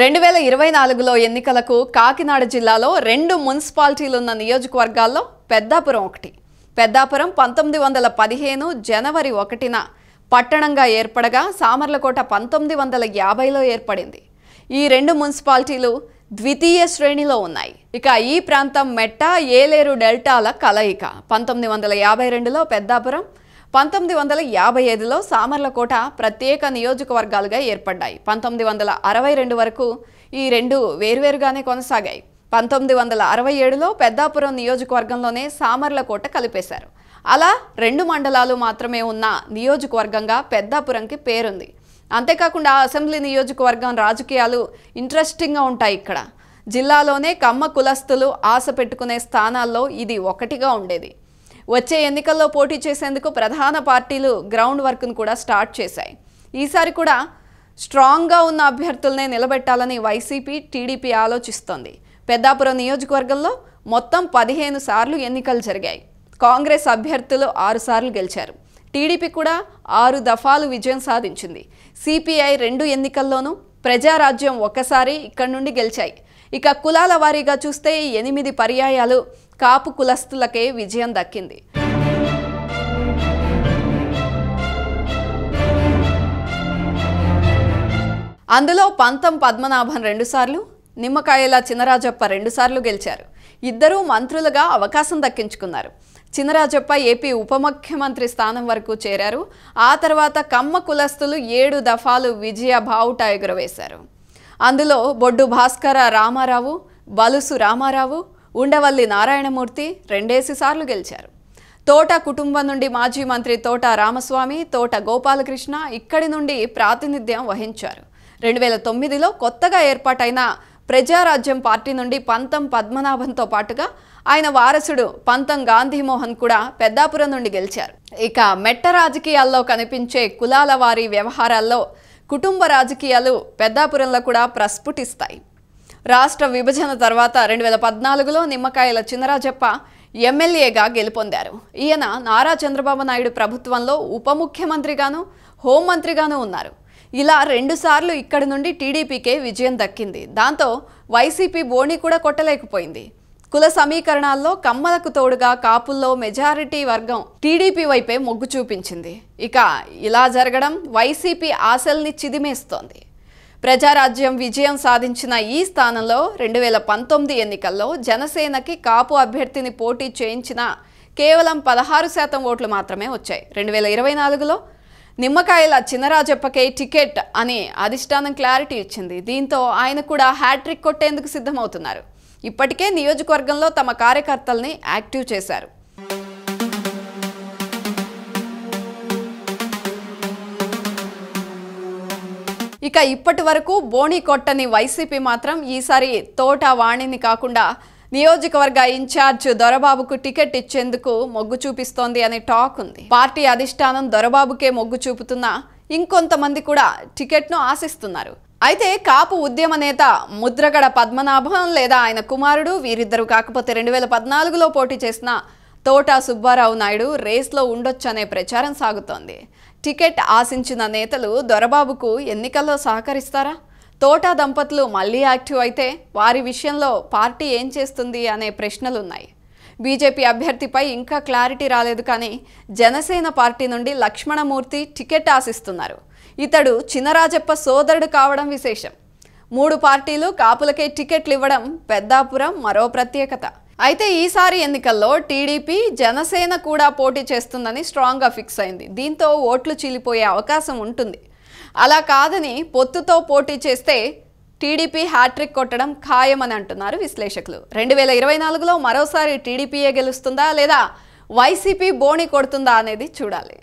రెండు వేల ఇరవై నాలుగులో ఎన్నికలకు కాకినాడ జిల్లాలో రెండు మున్సిపాలిటీలున్న నియోజకవర్గాల్లో పెద్దాపురం ఒకటి పెద్దాపురం పంతొమ్మిది వందల పదిహేను జనవరి ఒకటిన పట్టణంగా ఏర్పడగా సామర్లకోట పంతొమ్మిది వందల యాభైలో ఏర్పడింది ఈ రెండు మున్సిపాలిటీలు ద్వితీయ శ్రేణిలో ఉన్నాయి ఇక ఈ ప్రాంతం మెట్టా ఏలేరు డెల్టాల కలయిక పంతొమ్మిది వందల యాభై రెండులో పెద్దాపురం పంతొమ్మిది వందల యాభై ఐదులో సామర్లకోట ప్రత్యేక నియోజకవర్గాలుగా ఏర్పడ్డాయి పంతొమ్మిది వందల అరవై రెండు వరకు ఈ రెండు వేర్వేరుగానే కొనసాగాయి పంతొమ్మిది వందల అరవై ఏడులో పెద్దాపురం నియోజకవర్గంలోనే సామర్లకోట కలిపేశారు అలా రెండు మండలాలు మాత్రమే ఉన్న నియోజకవర్గంగా పెద్దాపురంకి పేరుంది అంతేకాకుండా అసెంబ్లీ నియోజకవర్గం రాజకీయాలు ఇంట్రెస్టింగ్గా ఉంటాయి ఇక్కడ జిల్లాలోనే కమ్మ కులస్తులు ఆశ పెట్టుకునే స్థానాల్లో ఇది ఒకటిగా ఉండేది వచ్చే ఎన్నికల్లో పోటీ చేసేందుకు ప్రధాన పార్టీలు గ్రౌండ్ వర్క్ను కూడా స్టార్ట్ చేశాయి ఈసారి కూడా స్ట్రాంగ్గా ఉన్న అభ్యర్థులనే నిలబెట్టాలని వైసీపీ టీడీపీ ఆలోచిస్తోంది పెద్దాపురం నియోజకవర్గంలో మొత్తం పదిహేను సార్లు ఎన్నికలు జరిగాయి కాంగ్రెస్ అభ్యర్థులు ఆరుసార్లు గెలిచారు టీడీపీ కూడా ఆరు దఫాలు విజయం సాధించింది సిపిఐ రెండు ఎన్నికల్లోనూ ప్రజారాజ్యం ఒక్కసారి ఇక్కడి నుండి గెలిచాయి ఇక కులాల వారీగా చూస్తే ఎనిమిది పర్యాయాలు కాపు కులస్తులకే విజయం దక్కింది అందులో పంతం పద్మనాభన్ రెండుసార్లు నిమ్మకాయల చినరాజప్ప రెండుసార్లు గెలిచారు ఇద్దరూ మంత్రులుగా అవకాశం దక్కించుకున్నారు చినరాజప్ప ఏపీ ఉప ముఖ్యమంత్రి స్థానం వరకు చేరారు ఆ తర్వాత కమ్మ కులస్తులు ఏడు దఫాలు విజయ బావుట ఎగురవేశారు అందులో బొడ్డు భాస్కర రామారావు బలుసు రామారావు ఉండవల్లి నారాయణమూర్తి రెండేసి సార్లు గెలిచారు తోట కుటుంబం నుండి మాజీ మంత్రి తోట రామస్వామి తోట గోపాలకృష్ణ ఇక్కడి నుండి ప్రాతినిధ్యం వహించారు రెండు వేల తొమ్మిదిలో కొత్తగా ఏర్పాటైన ప్రజారాజ్యం పార్టీ నుండి పంతం పద్మనాభంతో పాటుగా ఆయన వారసుడు పంతం గాంధీమోహన్ కూడా పెద్దాపురం నుండి గెలిచారు ఇక మెట్ట రాజకీయాల్లో కనిపించే కులాల వారి వ్యవహారాల్లో కుటుంబ రాజకీయాలు పెద్దాపురంలో కూడా ప్రస్ఫుటిస్తాయి రాష్ట్ర విభజన తర్వాత రెండు వేల పద్నాలుగులో నిమ్మకాయల చిన్నరాజప్ప ఎమ్మెల్యేగా గెలుపొందారు ఈయన నారా చంద్రబాబు నాయుడు ప్రభుత్వంలో ఉప ముఖ్యమంత్రిగాను హోంమంత్రిగాను ఉన్నారు ఇలా రెండుసార్లు ఇక్కడి నుండి టీడీపీకే విజయం దక్కింది దాంతో వైసీపీ బోణి కూడా కొట్టలేకపోయింది కుల సమీకరణాల్లో కమ్మలకు తోడుగా కాపుల్లో మెజారిటీ వర్గం టీడీపీ వైపే మొగ్గు చూపించింది ఇక ఇలా జరగడం వైసీపీ ఆశల్ని చిదిమేస్తోంది ప్రజారాజ్యం విజయం సాధించిన ఈ స్థానంలో రెండు వేల పంతొమ్మిది ఎన్నికల్లో జనసేనకి కాపు అభ్యర్థిని పోటీ చేయించిన కేవలం పదహారు శాతం ఓట్లు మాత్రమే వచ్చాయి రెండు వేల ఇరవై నాలుగులో నిమ్మకాయల చిన్నరాజప్పకే టికెట్ అని అధిష్టానం క్లారిటీ ఇచ్చింది దీంతో ఆయన కూడా హ్యాట్రిక్ కొట్టేందుకు సిద్ధమవుతున్నారు ఇప్పటికే నియోజకవర్గంలో తమ కార్యకర్తల్ని యాక్టివ్ చేశారు ఇక ఇప్పటి వరకు బోణి కొట్టని వైసీపీ మాత్రం ఈసారి తోట వాణిని కాకుండా నియోజకవర్గ ఇన్ఛార్జ్ దొరబాబుకు టికెట్ ఇచ్చేందుకు మొగ్గు చూపిస్తోంది అనే టాక్ ఉంది పార్టీ అధిష్టానం దొరబాబుకే మొగ్గు చూపుతున్నా ఇంకొంతమంది కూడా టికెట్ను ఆశిస్తున్నారు అయితే కాపు ఉద్యమ నేత ముద్రగడ పద్మనాభం లేదా ఆయన కుమారుడు వీరిద్దరు కాకపోతే రెండు వేల పద్నాలుగులో పోటీ చేసిన తోటా సుబ్బారావు నాయుడు రేస్లో ఉండొచ్చనే ప్రచారం సాగుతోంది టికెట్ ఆశించిన నేతలు దొరబాబుకు ఎన్నికల్లో సహకరిస్తారా తోటా దంపతులు మళ్ళీ యాక్టివ్ అయితే వారి విషయంలో పార్టీ ఏం చేస్తుంది అనే ప్రశ్నలున్నాయి బీజేపీ అభ్యర్థిపై ఇంకా క్లారిటీ రాలేదు కానీ జనసేన పార్టీ నుండి లక్ష్మణమూర్తి టికెట్ ఆశిస్తున్నారు ఇతడు చినరాజప్ప సోదరుడు కావడం విశేషం మూడు పార్టీలు కాపులకే టికెట్లు ఇవ్వడం పెద్దాపురం మరో ప్రత్యేకత అయితే ఈసారి ఎన్నికల్లో టీడీపీ జనసేన కూడా పోటీ చేస్తుందని స్ట్రాంగ్గా ఫిక్స్ అయింది దీంతో ఓట్లు చీలిపోయే అవకాశం ఉంటుంది అలా కాదని పొత్తుతో పోటీ చేస్తే టీడీపీ హ్యాట్రిక్ కొట్టడం ఖాయమని అంటున్నారు విశ్లేషకులు రెండు వేల ఇరవై నాలుగులో మరోసారి టీడీపీయే గెలుస్తుందా లేదా వైసీపీ బోణి కొడుతుందా అనేది చూడాలి